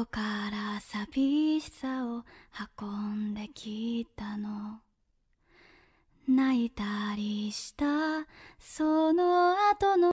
こから寂しさを運んできたの泣いたりしたその後の